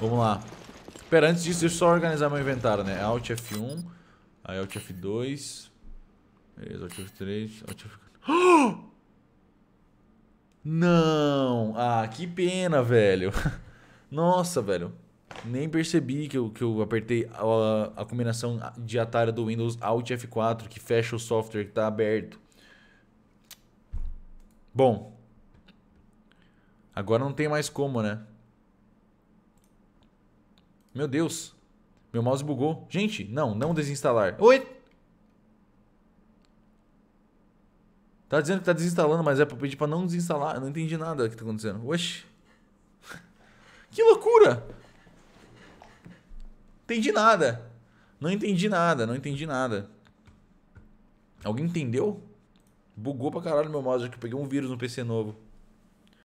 Vamos lá. Pera, antes disso, deixa eu só organizar meu inventário, né? Alt F1, aí Alt F2, beleza, Alt F3, Alt F4. Oh! Não! Ah, que pena, velho. Nossa, velho. Nem percebi que eu, que eu apertei a, a combinação de atalho do Windows Alt F4, que fecha o software que está aberto. Bom. Agora não tem mais como, né? Meu Deus, meu mouse bugou. Gente, não, não desinstalar. Oi! Tá dizendo que tá desinstalando, mas é pra pedir pra não desinstalar. Eu não entendi nada que tá acontecendo. Oxi. Que loucura! Entendi nada. Não entendi nada, não entendi nada. Alguém entendeu? Bugou pra caralho meu mouse, que eu peguei um vírus no PC novo.